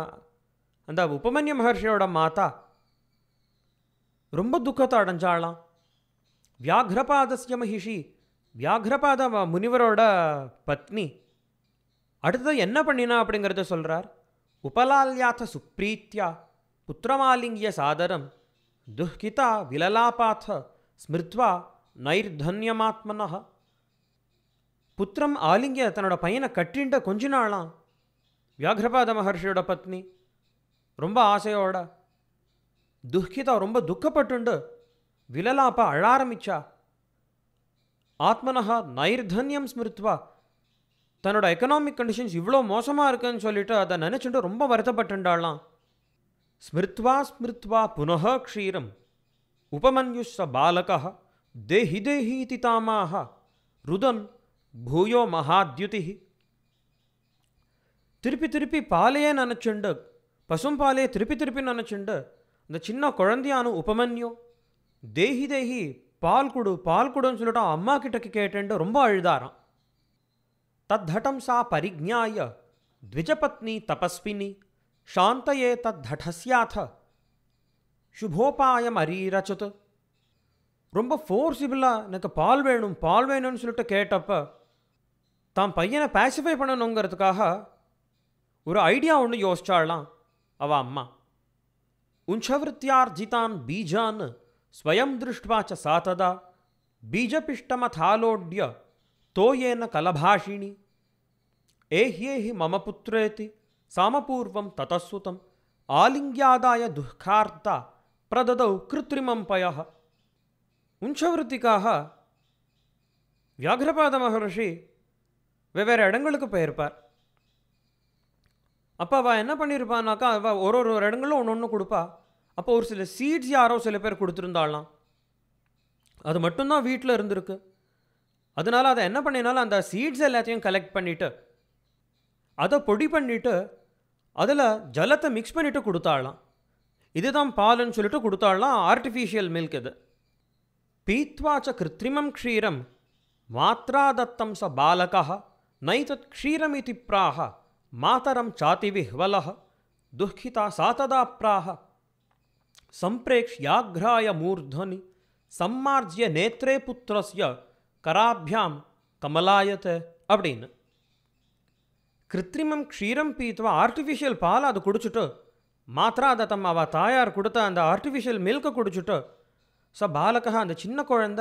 அந்த உபமன்ய மகர்ஷியோட மாதா ரொம்ப துக்கத்தை அடைஞ்சாலாம் வியாகிரபாதஸ்ய மகிஷி வியாகிரபாத முனிவரோட பத்னி அடுத்தது என்ன பண்ணினா அப்படிங்கிறத சொல்கிறார் உபலால்யாத்த சுப்ரீத்யா புத்திரமாலிங்கிய சாதரம் துஹ்கிதா விலலாபாத்த ஸ்மிருத்வா நைர்தன்யமாத்மனஹ புத்திரம் ஆலிங்கிய தன்னோட பையனை கட்டின்ற கொஞ்ச நாளாம் வியாகிரபாத மகர்ஷியோட பத்னி ரொம்ப ஆசையோட துஹ்கிதா ரொம்ப துக்கப்பட்டுண்டு విలలాప అళారమిచ్చ ஆத்மனா நைர்தன்யம் ஸ்மிருத்வா தன்னோட எக்கனாமிக் கண்டிஷன்ஸ் இவ்வளோ மோசமாக இருக்குன்னு சொல்லிட்டு அதை நினச்சிட்டு ரொம்ப வருத்தப்பட்டுண்டாலாம் ஸ்மிருத்வா ஸ்மிருத்வா புனக க்ஷீரம் ఉపమన్యుష్స బాలక దేహి దేహీతి తామాహ రుదన్ భూయో మహాద్యుతి திருப்பி திருப்பி பாலையே நினச்சிண்டு பசும்பாலையே திருப்பி திருப்பி நினச்சிண்டு அந்த சின்ன குழந்தையான ఉపమన్యோ தேஹி தேஹி பால் கொடு பால் கொடுன்னு சொல்லிட்டான் அம்மா கிட்ட கேட்டேன்ட்டு ரொம்ப அழுதாராம் தத்தடம் சா பரிஜாய த்விஜபத்னி தபஸ்வினி சாந்தயே தத்தடஸ்யாத சுபோபாயம் அரீரச்சத் ரொம்ப ஃபோர்ஸிபிளாக எனக்கு பால் வேணும் பால் வேணும்னு சொல்லிட்டு கேட்டப்ப தான் பையனை பேசிஃபை பண்ணணுங்கிறதுக்காக ஒரு ஐடியா ஒன்று யோசிச்சாலாம் அவள் அம்மா உஞ்சவருத்தியார்ஜிதான் பீஜான்னு స్వయం దృష్ట్వా చ సాతదా బీజపిష్టమథాలోడ్య తోయేన కలభాషిణి ఏహ్యేహి మమ పుత్రేతి సామపూర్వం తతస్సుతం ఆలింగ్యాదాయ దుఃఖార్త ప్రదదౌ కృత్రిమం పయ உஞ்சவருத்திக்காக வியாகிரபாத மகர்ஷி வெவ்வேறு இடங்களுக்கு போயிருப்பார் அப்போ அவள் என்ன பண்ணியிருப்பானாக்கா அவள் ஒரு ஒரு இடங்களும் ஒன்று ஒன்று கொடுப்பா அப்போ ஒரு சில சீட்ஸ் யாரோ சில பேர் கொடுத்துருந்தாலாம் அது மட்டும்தான் வீட்டில் இருந்திருக்கு அதனால் அதை என்ன பண்ணினாலும் அந்த சீட்ஸ் எல்லாத்தையும் கலெக்ட் பண்ணிவிட்டு அதை பொடி பண்ணிவிட்டு அதில் ஜலத்தை மிக்ஸ் பண்ணிவிட்டு கொடுத்தாடலாம் இதுதான் பாலுன்னு சொல்லிட்டு கொடுத்தாடலாம் ஆர்டிஃபிஷியல் மில்க் இது பீத்வாச்ச கிருத்திரிமம் க்ஷீரம் மாத்ரா தத்தம் ச பாலகா நைதத் க்ஷீரமிதி பிராக மாதரம் சாத்தி விஹ்வலக துஹிதா சாததா பிராக संप्रेक्ष्याघ्राय मूर्धनि சம்மார்ஜிய நேத்ரே புத்திரஸ்ய கராபியாம் கமலாயத்த அப்படின்னு கிருத்திரிமம் க்ஷீரம் பீத்துவா ஆர்டிஃபிஷியல் பால் அது குடிச்சுட்டு மாத்திரா அதை தம் அவள் தாயார் கொடுத்த அந்த ஆர்டிஃபிஷியல் மில்கை குடிச்சுட்டு ச பாலகா அந்த சின்ன குழந்த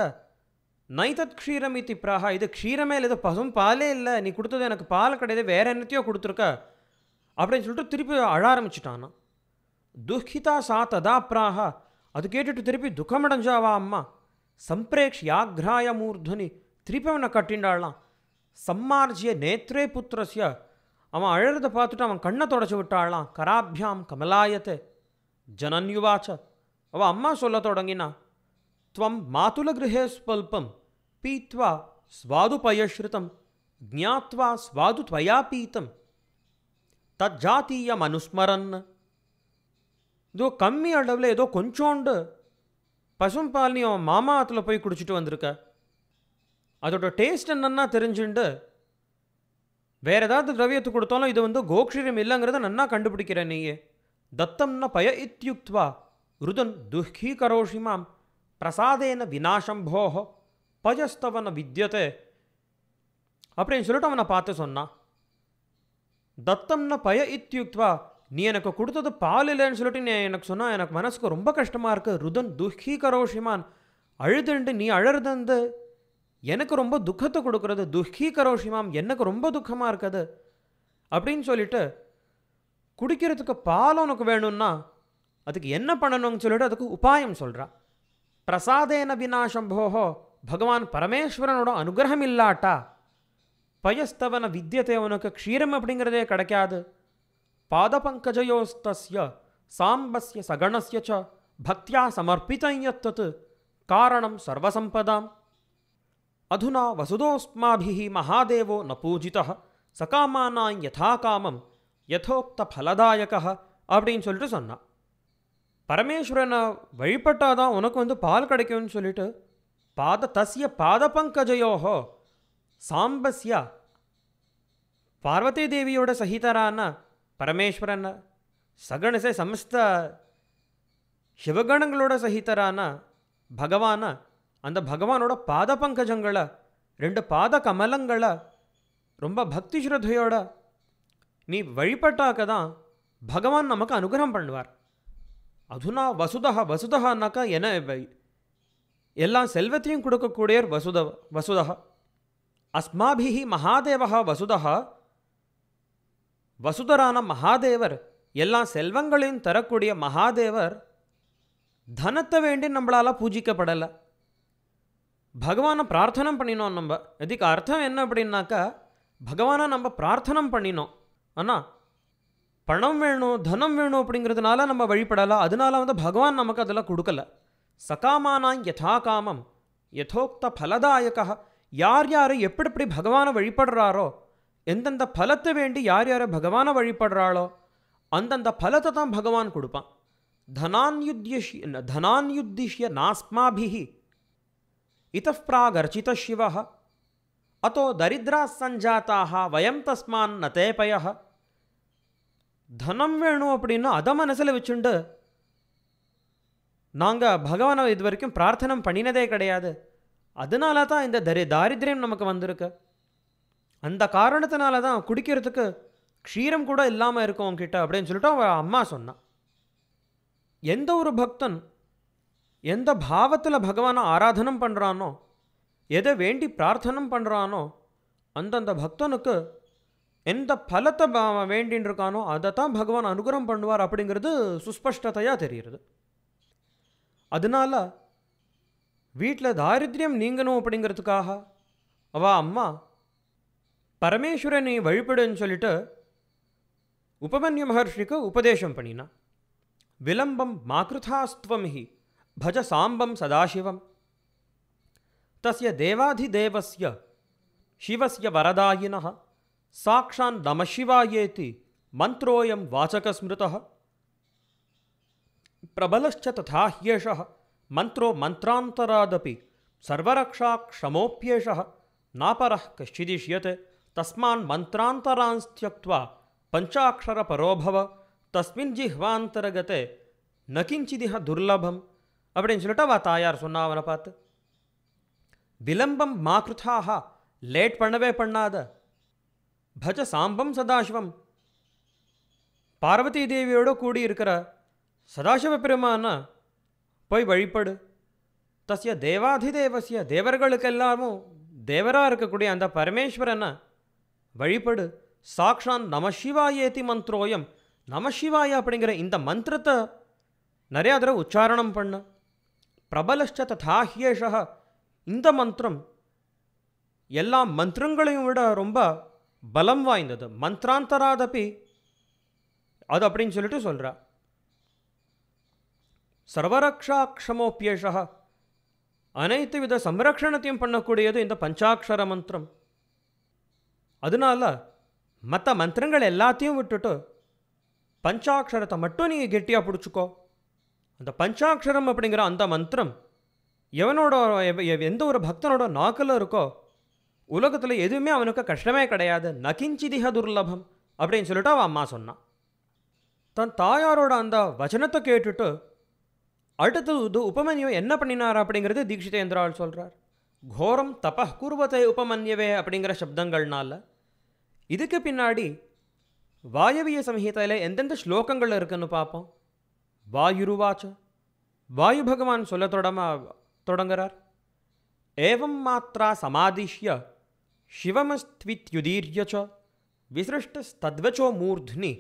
நைதத் க்ஷீரம் இத்தி பிராகா இது க்ஷீரமே இல்லை இது பசும் பாலே இல்லை நீ கொடுத்தது எனக்கு பால் கிடையாது வேற என்னத்தையோ கொடுத்துருக்க அப்படின்னு சொல்லிட்டு திருப்பி அழ ஆரம்பிச்சிட்டானா துஹிதா சா ததா பிராக அது கேட்டுட்டு திருப்பி துக்கமடைஞ்சாவா அம்மா சம்பிரேக்ஷ் யாக்ராய மூர்துனி திருப்பி அவனை கட்டிண்டாளாம் சம்மார்ஜிய நேத்ரே புத்திரஸ்ய அவன் அழகிறத பார்த்துட்டு அவன் கண்ணை தொடச்சி விட்டாளாம் கராபியாம் கமலாயத்தே ஜனன்யுவாச்ச அவள் அம்மா சொல்ல தொடங்கினா துவம் மாதுலகிரகே ஸ்வல்பம் பீத்வா ஸ்வாதுபயஸ்ருதம் ஜாத்வா ஸ்வாது துவயா பீத்தம் தஜாத்தீயம் அனுஸ்மரன் இதோ கம்மி அளவில் ஏதோ கொஞ்சோண்டு பசும்பால் நீ அவன் மாமா ஆற்றுல போய் குடிச்சிட்டு வந்திருக்க அதோட டேஸ்ட் என்னென்னா தெரிஞ்சுண்டு வேறு ஏதாவது திரவியத்தை கொடுத்தாலும் இது வந்து கோக்ஷீரம் இல்லைங்கிறத நன்னா கண்டுபிடிக்கிறேன் நீயே தத்தம்ன பய இத்தியுக்துவா ருதன் துஹ்கீ கரோஷிமாம் பிரசாதேன விநாசம் போஹ பஜஸ்தவன வித்தியதே அப்படின்னு சொல்லிட்டு அவனை பார்த்து சொன்னான் தத்தம்ன பய இத்தியுக்துவா நீ எனக்கு கொடுத்தது பால் இல்லைன்னு சொல்லிட்டு நீ எனக்கு சொன்னால் எனக்கு மனசுக்கு ரொம்ப கஷ்டமாக இருக்குது ருதன் துஹி கரோஷிமான் அழுதுண்டு நீ அழறதுந்து எனக்கு ரொம்ப துக்கத்தை கொடுக்குறது துஹி கரோஷிமாம் எனக்கு ரொம்ப துக்கமாக இருக்குது அப்படின்னு சொல்லிட்டு குடிக்கிறதுக்கு பால் உனக்கு வேணும்னா அதுக்கு என்ன பண்ணணும்னு சொல்லிட்டு அதுக்கு உபாயம் சொல்கிறா பிரசாதேன போகோ பகவான் பரமேஸ்வரனோட அனுகிரகம் இல்லாட்டா பயஸ்தவன வித்தியத்தை உனக்கு க்ஷீரம் அப்படிங்கிறதே கிடைக்காது பாதபங்கஜயோஸ்தஸ்ய சாம்பஸ்ய சகணஸ்ய ச பக்தியா சமர்ப்பிதையத்தத் காரணம் சர்வசம்பதாம் அதுனா வசுதோஸ்மாபிஹி மகாதேவோ ந பூஜிதா சகாமானாய் யதா காமம் யதோக்த ஃபலதாயகः அப்படின்னு சொல்லிட்டு சொன்னான் பரமேஸ்வரனை வழிபட்டாதான் உனக்கு வந்து பால் கிடைக்கும்னு சொல்லிட்டு பாத தஸ்ய பாதபங்கஜயோஹோ சாம்பஸ்யா பார்வதி தேவியோட சகிதரான ಪರಮೇಶ್ವರನ ಸಗಣಸೆ ಸಮಸ್ತ ಶಿವಗಣಗಳೋಡ ಸಹಿತರಾನ ಭಗವಾನ ಅಂದ ಭಗವಾನೋಡ ಪಾದ ಪಂಕಜಂಗಳ ರೆಂಡು ಪಾದ ರೊಂಬ ಭಕ್ತಿ ಶ್ರದ್ಧೆಯೋಡ ನೀ ವಳಿಪಟ್ಟಾಕದ ಭಗವಾನ್ ನಮಗೆ ಅನುಗ್ರಹ ಪುನಃ ವಸುಧ ಸೆಲ್ವತಿಯಂ ಎಲ್ಲಾ ಸೆಲ್ವತ್ತೊಡಕೂಡಿಯ ವಸುಧ ವಸುಧ ಅಸ್ಮಾಭಿ ಮಹಾದೇವ ವಸುಧ வசுதரான மகாதேவர் எல்லா செல்வங்களையும் தரக்கூடிய மகாதேவர் தனத்தை வேண்டி நம்மளால் பூஜிக்கப்படலை பகவானை பிரார்த்தனம் பண்ணினோம் நம்ம இதுக்கு அர்த்தம் என்ன அப்படின்னாக்கா பகவானை நம்ம பிரார்த்தனம் பண்ணினோம் ஆனால் பணம் வேணும் தனம் வேணும் அப்படிங்கிறதுனால நம்ம வழிபடலை அதனால வந்து பகவான் நமக்கு அதில் கொடுக்கல சகாமானாம் யதா காமம் யதோக்த ஃபலதாயக்கா யார் யார் எப்படி எப்படி பகவானை வழிபடுறாரோ எந்தெந்த பலத்தை வேண்டி யார் யாரை பகவானை வழிபடுறாளோ அந்தந்த பலத்தை தான் பகவான் கொடுப்பான் தனான்யுத்யஷி தனான்யுத்திஷ்ய நாஸ்மாபிஹி இத்தப்பிராகர்ச்சித சிவ அத்தோ தரித்ரா சஞ்சாத்தாக வயம் தஸ்மான் ந தேபய தனம் வேணும் அப்படின்னு அதை மனசில் வச்சுண்டு நாங்கள் பகவானை இது வரைக்கும் பிரார்த்தனை பண்ணினதே கிடையாது அதனால தான் இந்த தரி தாரித்ரியம் நமக்கு வந்திருக்கு அந்த காரணத்தினால தான் குடிக்கிறதுக்கு க்ஷீரம் கூட இல்லாமல் இருக்கும் அவங்கிட்ட அப்படின்னு சொல்லிட்டு அவன் அம்மா சொன்னான் எந்த ஒரு பக்தன் எந்த பாவத்தில் பகவானை ஆராதனம் பண்ணுறானோ எதை வேண்டி பிரார்த்தனம் பண்ணுறானோ அந்தந்த பக்தனுக்கு எந்த பலத்தை வேண்டின்னு இருக்கானோ அதை தான் பகவான் அனுகிரகம் பண்ணுவார் அப்படிங்கிறது சுஸ்பஷ்டத்தையாக தெரிகிறது அதனால் வீட்டில் தாரித்யம் நீங்கணும் அப்படிங்கிறதுக்காக அவள் அம்மா பரமேஸ்வரனை வழிபடுன்னு சொல்லிட்டு உபமன்ய மகர்ஷிக்கு உபதேசம் பண்ணினா விலம்பம் மாக்கிருதாஸ்துவம் ஹி பஜ சாம்பம் சதாசிவம் தஸ்ய தேவாதிதேவஸ்ய சிவஸ்ய வரதாயின சாட்சான் நமசிவாயேதி மந்திரோயம் வாச்சகஸ்மிருத பிரபலச்ச ததா ஹியேஷ மந்திரோ மந்திராந்தராதபி சர்வரக்ஷா க்ஷமோப்பியேஷ நாபர கஷ்டிதிஷ்யத்தை तस्मान् मन्त्रान्तरांस्त्यक्त्वा பஞ்சாட்சரபரோபவ தஸ்மின் ஜிஹ்வாந்தரகத்தை நகிஞ்சிதிஹ துர்லபம் அப்படின்னு சொல்லிட்டு அவள் தாயார் சொன்னா அவனை பார்த்து விலம்பம் மாக்ருதாக லேட் பண்ணவே பண்ணாத பஜ சாம்பம் சதாசிவம் பார்வதி தேவியோடு கூடி இருக்கிற சதாசிவ பெருமான போய் வழிபடு தஸ்ய தேவாதிதேவசிய தேவர்களுக்கெல்லாமும் தேவராக இருக்கக்கூடிய அந்த பரமேஸ்வரனை வழிபடு சாக்ஷான் ஏதி மந்த்ரோயம் நமசிவாய அப்படிங்கிற இந்த மந்திரத்தை நிறைய தடவை உச்சாரணம் பண்ண பிரபலஷ்ட ததா இந்த மந்திரம் எல்லா மந்திரங்களையும் விட ரொம்ப பலம் வாய்ந்தது மந்திராந்தராதபி அது அப்படின்னு சொல்லிட்டு சொல்கிறா சர்வரக்ஷாட்சமோப்பியேஷா அனைத்து வித சம்ரக்ஷணத்தையும் பண்ணக்கூடியது இந்த பஞ்சாட்சர மந்திரம் அதனால மற்ற மந்திரங்கள் எல்லாத்தையும் விட்டுட்டு பஞ்சாட்சரத்தை மட்டும் நீங்கள் கெட்டியாக பிடிச்சிக்கோ அந்த பஞ்சாட்சரம் அப்படிங்கிற அந்த மந்திரம் எவனோட எந்த ஒரு பக்தனோட நாக்கில் இருக்கோ உலகத்தில் எதுவுமே அவனுக்கு கஷ்டமே கிடையாது நகிஞ்சிதிக துர்லபம் அப்படின்னு சொல்லிட்டு அவன் அம்மா சொன்னான் தன் தாயாரோட அந்த வச்சனத்தை கேட்டுட்டு அடுத்தது உபமன்யம் என்ன பண்ணினார் அப்படிங்கிறது தீட்சிதேந்திரால் சொல்கிறார் கோரம் தபஹ்கூர்வத்தை உபமன்யவே அப்படிங்கிற சப்தங்கள்னால இதுக்கு பின்னாடி வாயவிய சம்ஹீதையில் எந்தெந்த ஸ்லோகங்கள் இருக்குன்னு பார்ப்போம் வாயுருவாச்ச வாயு பகவான் சொல்ல தொடமா தொடங்குறார் ஏவம் மாத்ரா சமாதிஷ்ய சிவமஸ்த்வித்யுதீர்யச்ச விசிருஷ்டஸ்தத்வச்சோ மூர்த்னி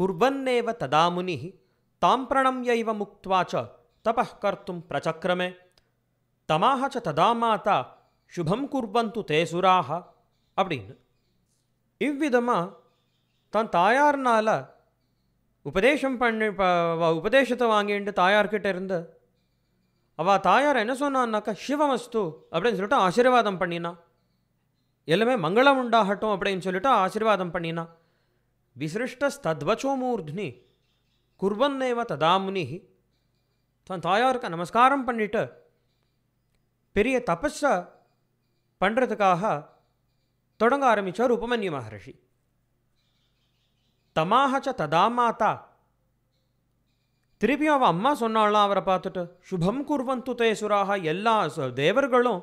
குர்வன்னேவ ததாமுனி தாம் பிரணம்யைவ முக்வாச்ச தபஹ் கர்த்தும் பிரச்சக்கிரமே तमाह च तदा माता शुभम कुर्वन्तु तेसुराः अ쁘డిన இவ்விதம தன் தயார்nal உபதேசம்பா உபதேசத வாங்கண்ட தயார்க்கிட்ட இருந்து அவா தயார் என்ன சொன்னானாக்க शिवमस्तु அ쁘డిన சொல்லிட்டு ஆசீர்வாதம் பண்ணினா எல்லமே மங்களம் உண்டாகட்டும் அ쁘డిన சொல்லிட்டு ஆசீர்வாதம் பண்ணினா விಶ್ರஷ்ட သद्वचो मूर्धनि कुर्वन्नेव तदामुनिह தன் தயார்க்க नमस्कारம் பண்ணிட்ட பெரிய தபஸை பண்ணுறதுக்காக தொடங்க ஆரம்பித்தார் உபமன்ய மகர்ஷி தமாகச்ச ததாமாத்தா திருப்பியும் அவள் அம்மா சொன்னாலாம் அவரை பார்த்துட்டு சுபம் குர்வந்து தேசுராக எல்லா தேவர்களும்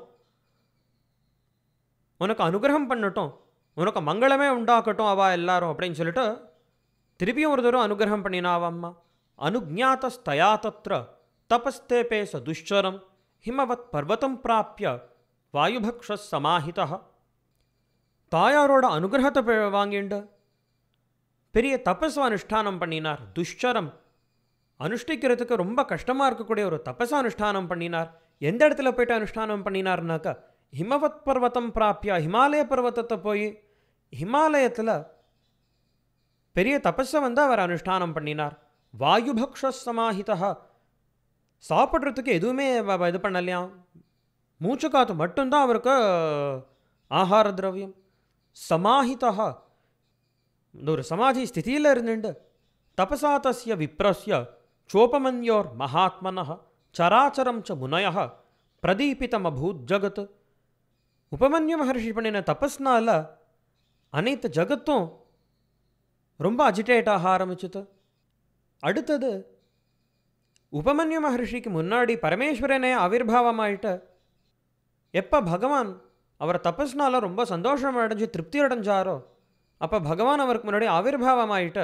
உனக்கு அனுகிரகம் பண்ணட்டும் உனக்கு மங்களமே உண்டாக்கட்டும் அவள் எல்லாரும் அப்படின்னு சொல்லிட்டு திருப்பியும் ஒரு தூரம் அனுகிரகம் பண்ணினா அவ அம்மா அனுஜாத்தஸ்தயா தத்திர தபஸ்தேபே சதுஷ்சரம் ஹிமவத் பர்வத்தம் பிராப்பிய வாயுபக்ஷ சமாஹிதா தாயாரோட அனுகிரகத்தை வாங்கிண்டு பெரிய தபஸை அனுஷ்டானம் பண்ணினார் துஷ்சரம் அனுஷ்டிக்கிறதுக்கு ரொம்ப கஷ்டமாக இருக்கக்கூடிய ஒரு தபஸை அனுஷ்டானம் பண்ணினார் எந்த இடத்துல போயிட்டு அனுஷ்டானம் பண்ணினார்னாக்க ஹிமவத் பர்வத்தம் பிராப்பிய ஹிமாலய பர்வத்தத்தை போய் ஹிமாலயத்தில் பெரிய தபஸை வந்து அவர் அனுஷ்டானம் பண்ணினார் வாயுபக்ஷ சமாஹிதா சாப்பிட்றதுக்கு எதுவுமே இது மூச்சு காத்து மட்டும்தான் அவருக்கு ஆகார திரவியம் சமாஹிதா இந்த ஒரு சமாதி ஸ்திதியில் இருந்துண்டு தபசா தசிய விப்ரஸ்ய சோபமன்யோர் மகாத்மன சராச்சரம் ச முனய அபூத் ஜகத் உபமன்யு மகர்ஷி பண்ணின தபஸ்னால் அனைத்து ஜகத்தும் ரொம்ப அஜிடேட்டாக ஆரம்பிச்சுது அடுத்தது உபமன்யு மகர்ஷிக்கு முன்னாடி பரமேஸ்வரனே ஆவிர்வாவமாயிட்ட எப்போ பகவான் அவர் தபஸ்னால ரொம்ப சந்தோஷம் அடைஞ்சு திருப்தி அடைஞ்சாரோ அப்போ பகவான் அவருக்கு முன்னாடி ஆவிர்வாவமாயிட்ட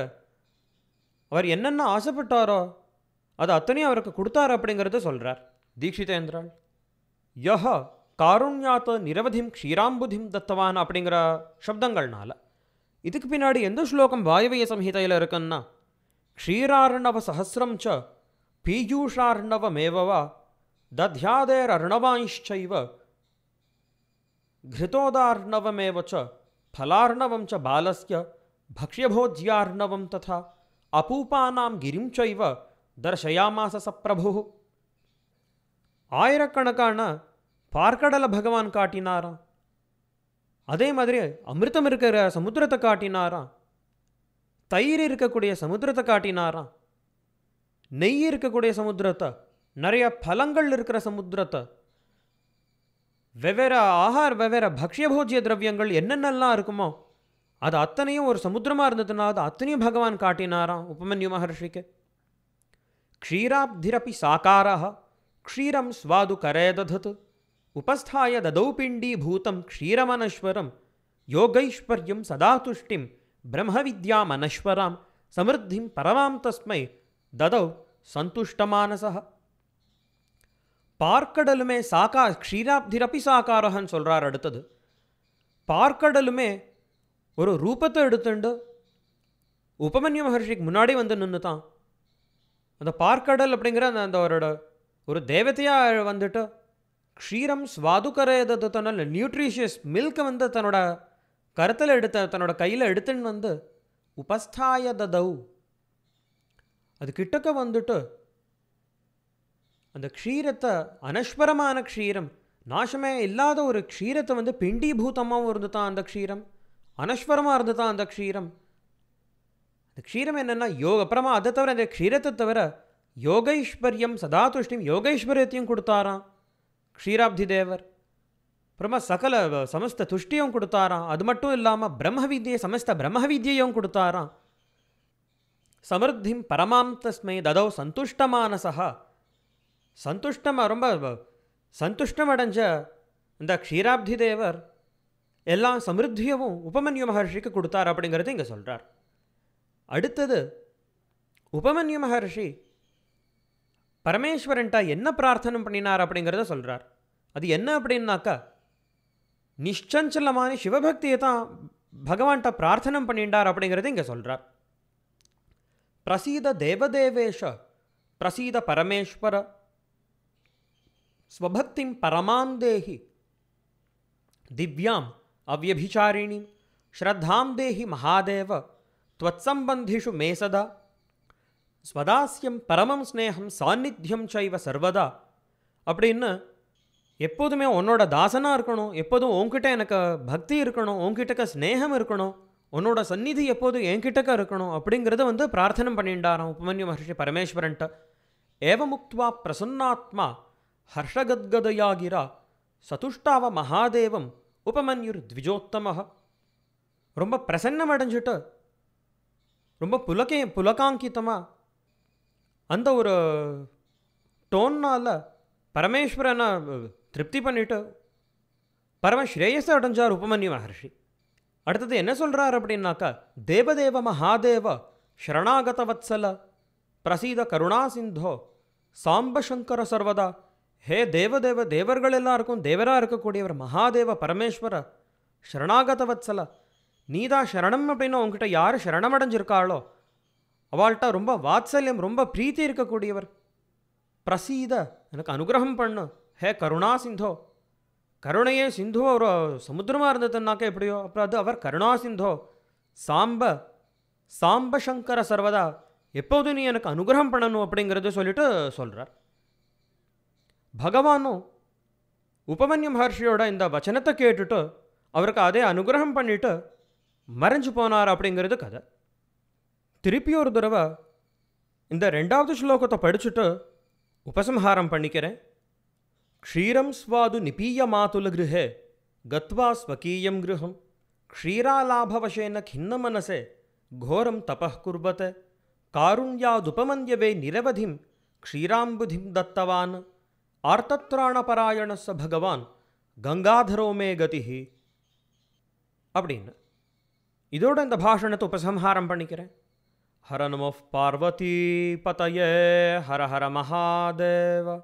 அவர் என்னென்ன ஆசைப்பட்டாரோ அது அத்தனையும் அவருக்கு கொடுத்தார் அப்படிங்கிறத சொல்கிறார் தீக்ஷிதேந்திரால் யஹ காருண்யாத்த நிரவதிம் க்ஷீராம்புதிம் தத்தவான் அப்படிங்கிற சப்தங்கள்னால இதுக்கு பின்னாடி எந்த ஸ்லோகம் வாயவிய சம்ஹிதையில் இருக்குன்னா க்ஷீரார்ணவ சஹசிரம் ச पीयूषार्णवमेव दध्यादेरर्णवांश्चैव घृतोदार्णवमेव च फलार्णवं च बालस्य भक्ष्यभोज्यार्णवं तथा अपूपानां गिरिं चैव दर्शयामास सप्रभुः ஆயிரக்கணக்கான பார்க்கடலை பகவான் காட்டினாராம் அதே மாதிரி அமிர்தம் இருக்கிற சமுத்திரத்தை காட்டினாராம் தயிர் இருக்கக்கூடிய சமுத்திரத்தை காட்டினாராம் நெய் இருக்கக்கூடிய சமுத்திரத்தை நிறைய பலங்கள் இருக்கிற சமுத்திரத்தை வெவ்வேறு ஆகார் வெவ்வேறு பக்ஷ்ய போஜ்ய திரவியங்கள் என்னென்னலாம் இருக்குமோ அது அத்தனையும் ஒரு சமுத்திரமாக இருந்ததுன்னா அது அத்தனையும் பகவான் காட்டினாராம் உபமன்யு மகர்ஷிக்கு க்ஷீராப்திரப்பி சாக்காரா க்ஷீரம் ஸ்வாது கரேததத் உபஸ்தாய ததௌ பிண்டி பூதம் க்ஷீரமனஸ்வரம் யோகைஸ்வர்யம் சதாதுஷ்டிம் பிரம்மவித்யாம் அனஸ்வராம் சமிருத்திம் பரமாம் தஸ்மை దదౌ சந்துஷ்டமானசா பார்க்கடலுமே சாக்கா க்ஷீராப்திரப்பி சாக்காரகன்னு சொல்கிறார் அடுத்தது பார்க்கடலுமே ஒரு ரூபத்தை எடுத்துண்டு உபமன்ய மகர்ஷிக்கு முன்னாடி வந்து நின்று தான் அந்த பார்க்கடல் அப்படிங்கிற அந்த அந்த அவரோட ஒரு தேவதையாக வந்துட்டு க்ஷீரம் ஸ்வாதுக்கரையது தன்னோட நியூட்ரிஷியஸ் மில்கை வந்து தன்னோட கருத்தில் எடுத்த தன்னோட கையில் எடுத்துன்னு வந்து உபஸ்தாய ததௌ அது கிட்டக்க வந்துட்டு அந்த க்ஷீரத்தை அனஸ்வரமான க்ஷீரம் நாசமே இல்லாத ஒரு க்ஷீரத்தை வந்து பிண்டிபூதமாகவும் இருந்து தான் அந்த க்ஷீரம் அனஸ்வரமாக இருந்து தான் அந்த க்ஷீரம் அந்த க்ஷீரம் என்னென்னா யோக அப்புறமா அதை தவிர அந்த க்ஷீரத்தை தவிர யோகைஸ்வர்யம் சதாதுஷ்டியும் யோகைஸ்வரியத்தையும் கொடுத்தாராம் க்ஷீராப்தி தேவர் அப்புறமா சகல சமஸ்த துஷ்டியும் கொடுத்தாராம் அது மட்டும் இல்லாமல் பிரம்ம வித்யை சமஸ்த பிரம்ம வித்யையும் கொடுத்தாராம் சமிருத்திம் பரமாம் தஸ்மை ததோ சந்துஷ்டமானசா சந்துஷ்டமாக ரொம்ப சந்துஷ்டம் அடைஞ்ச இந்த க்ஷீராப்தி தேவர் எல்லா சமிருத்தியவும் உபமன்யு மகர்ஷிக்கு கொடுத்தார் அப்படிங்கிறது இங்கே சொல்கிறார் அடுத்தது உபமன்யு மகர்ஷி பரமேஸ்வரன்ட்ட என்ன பிரார்த்தனை பண்ணினார் அப்படிங்கிறத சொல்கிறார் அது என்ன அப்படின்னாக்கா நிஷ்சஞ்சலமான சிவபக்தியை தான் பகவான்கிட்ட பிரார்த்தனை பண்ணிட்டார் அப்படிங்கிறது இங்கே சொல்கிறார் प्रसीद देवदेवेश प्रसीद परमेश्वर स्वभक्ति परमां देहि दिव्यां अव्यभिचारिणी श्रद्धा देहि महादेव त्वत्संबंधिषु मे सदा स्वदास्यम परमं स्नेह साध्यम चैव सर्वदा அப்படின்னு எப்போதுமே உன்னோட தாசனாக இருக்கணும் எப்போதும் உங்ககிட்ட எனக்கு உன்னோட சந்நிதி எப்போதும் என்கிட்டக்க இருக்கணும் அப்படிங்கிறத வந்து பிரார்த்தனை பண்ணிண்டாராம் உபமன்யு மகர்ஷி பரமேஸ்வரன்ட்ட ஏவமுக்துவா பிரசன்னாத்மா ஹர்ஷகத்கதையாகிரா சதுஷ்டாவ மகாதேவம் உபமன்யுர் த்விஜோத்தமஹ ரொம்ப பிரசன்னம் அடைஞ்சிட்டு ரொம்ப புலகே புலகாங்கித்தமாக அந்த ஒரு டோன்னால் பரமேஸ்வரனை திருப்தி பண்ணிட்டு பரம ஸ்ரேயஸை அடைஞ்சார் உபமன்யு மகர்ஷி அடுத்தது என்ன சொல்கிறார் அப்படின்னாக்கா தேவதேவ மகாதேவ ஷரணாகத வத்சல பிரசீத கருணா சிந்தோ சாம்ப சங்கர சர்வதா ஹே தேவதேவ தேவர்கள் எல்லாருக்கும் தேவராக இருக்கக்கூடியவர் மகாதேவ பரமேஸ்வர ஷரணாகத வத்சல நீதா ஷரணம் அப்படின்னா உங்ககிட்ட யார் ஷரணம் அடைஞ்சிருக்காளோ அவள்கிட்ட ரொம்ப வாத்சல்யம் ரொம்ப பிரீத்தி இருக்கக்கூடியவர் பிரசீத எனக்கு அனுகிரகம் பண்ணு ஹே கருணா சிந்தோ கருணையே சிந்து ஒரு சமுத்திரமாக இருந்ததுன்னாக்கா எப்படியோ அப்புறம் அது அவர் கருணா சிந்தோ சாம்ப சாம்ப சங்கர சர்வதா எப்போதும் நீ எனக்கு அனுகிரகம் பண்ணணும் அப்படிங்கிறது சொல்லிட்டு சொல்கிறார் பகவானும் உபமன்ய மகர்ஷியோட இந்த வச்சனத்தை கேட்டுட்டு அவருக்கு அதே அனுகிரகம் பண்ணிட்டு மறைஞ்சு போனார் அப்படிங்கிறது கதை திருப்பி ஒரு தடவை இந்த ரெண்டாவது ஸ்லோகத்தை படிச்சுட்டு உபசம்ஹாரம் பண்ணிக்கிறேன் क्षीरं स्वादु निपीयमातुलगृहे गत्वा स्वकीयं गृहं क्षीरालाभवशेन खिन्नमनसे घोरं तपः कुर्वत कारुण्यादुपमन्यवे निरवधिं क्षीराम्बुधिं दत्तवान् आर्तत्राणपरायणः स भगवान् गङ्गाधरो मे गतिः அப்படின்னு இதோட இந்த பாஷணத்தை உபசம்ஹாரம் பண்ணிக்கிறேன் ஹர நம பார்வதி பதயே ஹர ஹர மகாதேவ